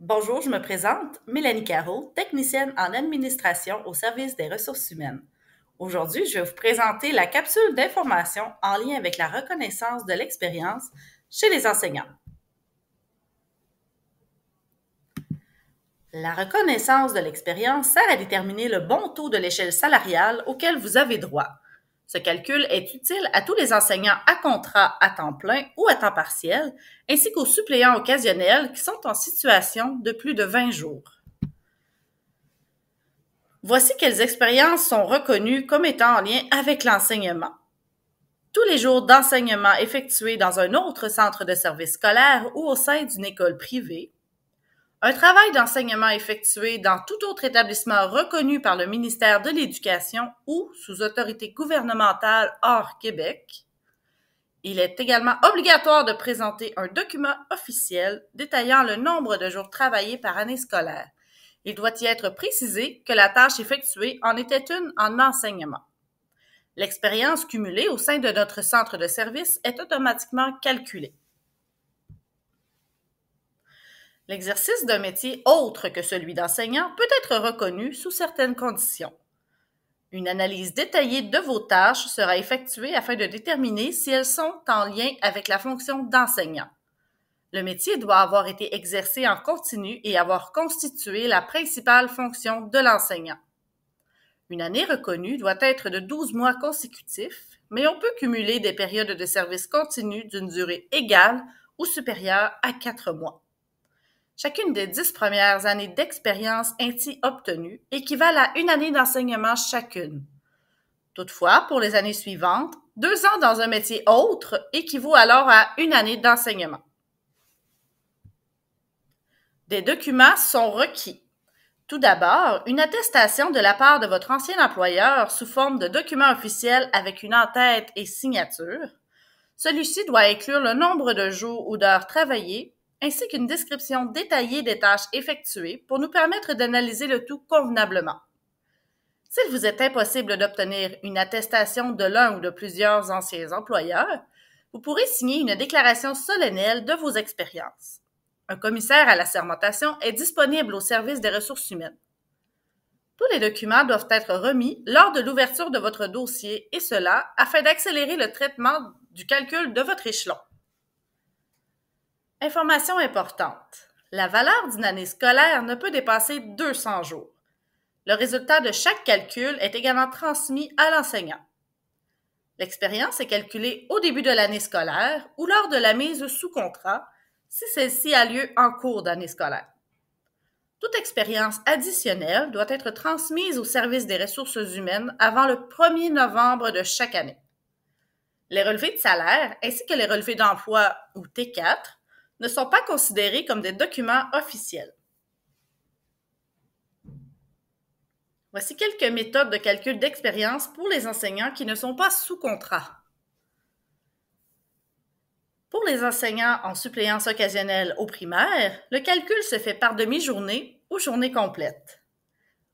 Bonjour, je me présente, Mélanie Carreau, technicienne en administration au service des ressources humaines. Aujourd'hui, je vais vous présenter la capsule d'information en lien avec la reconnaissance de l'expérience chez les enseignants. La reconnaissance de l'expérience sert à déterminer le bon taux de l'échelle salariale auquel vous avez droit. Ce calcul est utile à tous les enseignants à contrat à temps plein ou à temps partiel, ainsi qu'aux suppléants occasionnels qui sont en situation de plus de 20 jours. Voici quelles expériences sont reconnues comme étant en lien avec l'enseignement. Tous les jours d'enseignement effectués dans un autre centre de service scolaire ou au sein d'une école privée, un travail d'enseignement effectué dans tout autre établissement reconnu par le ministère de l'Éducation ou sous autorité gouvernementale hors Québec. Il est également obligatoire de présenter un document officiel détaillant le nombre de jours travaillés par année scolaire. Il doit y être précisé que la tâche effectuée en était une en enseignement. L'expérience cumulée au sein de notre centre de service est automatiquement calculée. L'exercice d'un métier autre que celui d'enseignant peut être reconnu sous certaines conditions. Une analyse détaillée de vos tâches sera effectuée afin de déterminer si elles sont en lien avec la fonction d'enseignant. Le métier doit avoir été exercé en continu et avoir constitué la principale fonction de l'enseignant. Une année reconnue doit être de 12 mois consécutifs, mais on peut cumuler des périodes de service continu d'une durée égale ou supérieure à 4 mois. Chacune des dix premières années d'expérience ainsi obtenues équivalent à une année d'enseignement chacune. Toutefois, pour les années suivantes, deux ans dans un métier autre équivaut alors à une année d'enseignement. Des documents sont requis. Tout d'abord, une attestation de la part de votre ancien employeur sous forme de document officiel avec une entête et signature. Celui-ci doit inclure le nombre de jours ou d'heures travaillées, ainsi qu'une description détaillée des tâches effectuées pour nous permettre d'analyser le tout convenablement. S'il vous est impossible d'obtenir une attestation de l'un ou de plusieurs anciens employeurs, vous pourrez signer une déclaration solennelle de vos expériences. Un commissaire à la sermentation est disponible au service des ressources humaines. Tous les documents doivent être remis lors de l'ouverture de votre dossier et cela afin d'accélérer le traitement du calcul de votre échelon. Information importante. La valeur d'une année scolaire ne peut dépasser 200 jours. Le résultat de chaque calcul est également transmis à l'enseignant. L'expérience est calculée au début de l'année scolaire ou lors de la mise sous contrat si celle-ci a lieu en cours d'année scolaire. Toute expérience additionnelle doit être transmise au service des ressources humaines avant le 1er novembre de chaque année. Les relevés de salaire ainsi que les relevés d'emploi ou T4 ne sont pas considérés comme des documents officiels. Voici quelques méthodes de calcul d'expérience pour les enseignants qui ne sont pas sous contrat. Pour les enseignants en suppléance occasionnelle au primaire, le calcul se fait par demi-journée ou journée complète.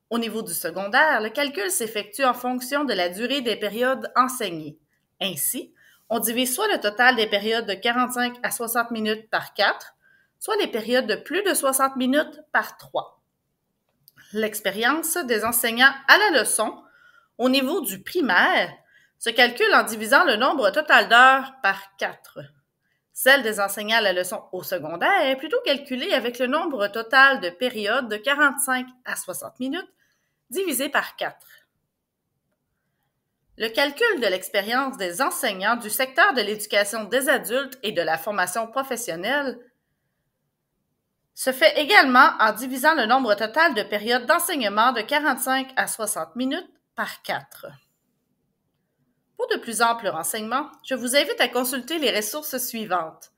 Au niveau du secondaire, le calcul s'effectue en fonction de la durée des périodes enseignées. Ainsi, on divise soit le total des périodes de 45 à 60 minutes par 4, soit les périodes de plus de 60 minutes par 3. L'expérience des enseignants à la leçon au niveau du primaire se calcule en divisant le nombre total d'heures par 4. Celle des enseignants à la leçon au secondaire est plutôt calculée avec le nombre total de périodes de 45 à 60 minutes divisé par 4. Le calcul de l'expérience des enseignants du secteur de l'éducation des adultes et de la formation professionnelle se fait également en divisant le nombre total de périodes d'enseignement de 45 à 60 minutes par 4. Pour de plus amples renseignements, je vous invite à consulter les ressources suivantes.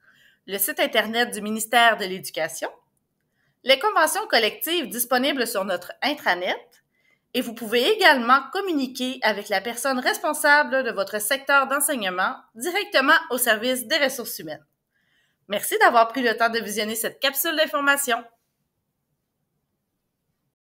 Le site Internet du ministère de l'Éducation, les conventions collectives disponibles sur notre intranet, et vous pouvez également communiquer avec la personne responsable de votre secteur d'enseignement directement au service des ressources humaines. Merci d'avoir pris le temps de visionner cette capsule d'information.